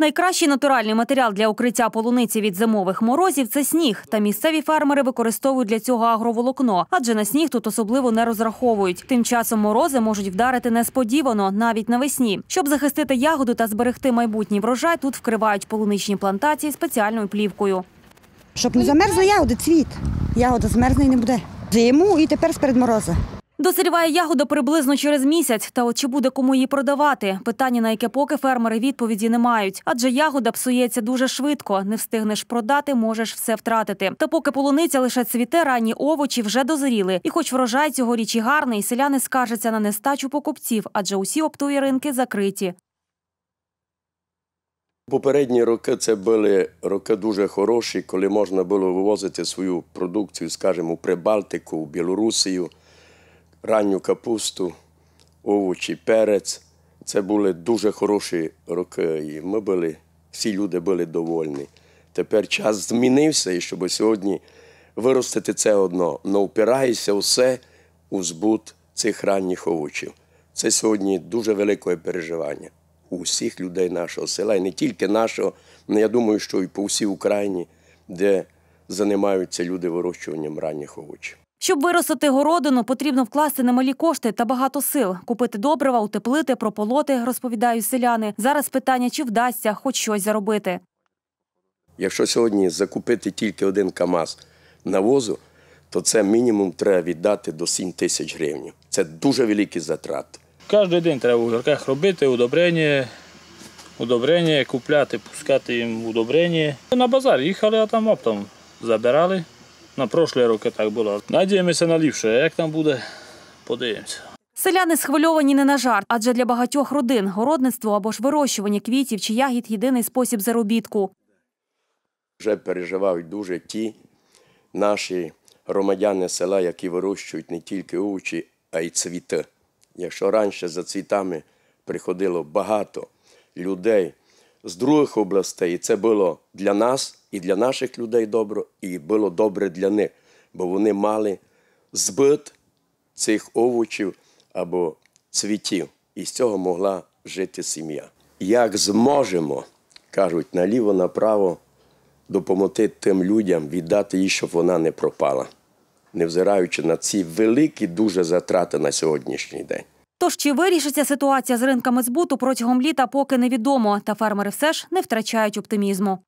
Найкращий натуральний матеріал для укриття полуниці від зимових морозів це сніг. Та місцеві фермери використовують для цього агроволокно, адже на сніг тут особливо не розраховують. Тим часом морози можуть вдарити несподівано, навіть навесні. Щоб захистити ягоду та зберегти майбутній врожай, тут вкривають полуничні плантації спеціальною плівкою. Щоб не замерзли ягоди, цвіт. Ягода змерзне і не буде. Зиму і тепер з перед мороза. Дозріває ягода приблизно через місяць. Та от чи буде кому її продавати? Питання, на яке поки фермери відповіді не мають, адже ягода псується дуже швидко. Не встигнеш продати, можеш все втратити. Та поки полуниця лише цвіте, ранні овочі вже дозріли. І, хоч врожай цьогоріч і гарний, селяни скаржаться на нестачу покупців, адже усі оптові ринки закриті. Попередні роки це були роки дуже хороші, коли можна було вивозити свою продукцію, скажімо, у Прибалтику, у Білорусію ранню капусту, овочі, перець. Це були дуже хороші роки. і Ми були, всі люди були довольні. Тепер час змінився, і щоб сьогодні виростити це одно. але опирається усе у збут цих ранніх овочів. Це сьогодні дуже велике переживання у всіх людей нашого села, і не тільки нашого, але я думаю, що і по всій Україні, де займаються люди вирощуванням ранніх овочів. Щоб виростити городину, потрібно вкласти немалі кошти та багато сил, купити добрива, утеплити, прополоти, розповідають селяни. Зараз питання, чи вдасться хоч щось заробити. Якщо сьогодні закупити тільки один Камаз навозу, то це мінімум треба віддати до 7 тисяч гривень. Це дуже великі затрати. Кожен день треба в угорках робити, удобрення, удобрення, купляти, пускати їм удобрення. На базар їхали, а там оптом забирали. На прошлі роки так було. Надіємося на ліпше, як там буде, подивимося. Селяни схвильовані не на жарт, адже для багатьох родин городництво або ж вирощування квітів чи ягід єдиний спосіб заробітку. Вже переживають дуже ті наші громадяни села, які вирощують не тільки овочі, а й цвіти. Якщо раніше за цвітами приходило багато людей з других областей. Це було для нас і для наших людей добре, і було добре для них, бо вони мали збит цих овочів або цвітів. І з цього могла жити сім'я. Як зможемо, кажуть, наліво, направо допомогти тим людям віддати їй, щоб вона не пропала, невзираючи на ці великі дуже затрати на сьогоднішній день. Тож чи вирішиться ситуація з ринками збуту протягом літа, поки невідомо, та фермери все ж не втрачають оптимізму.